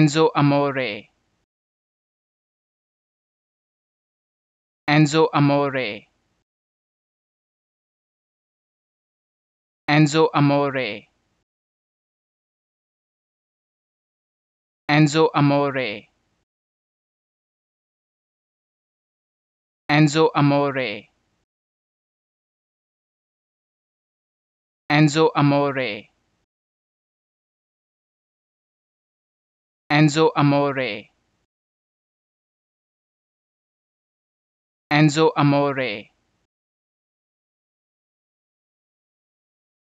Enzo Amore Enzo Amore Enzo Amore Enzo Amore Enzo Amore Enzo Amore Enzo Amore Enzo Amore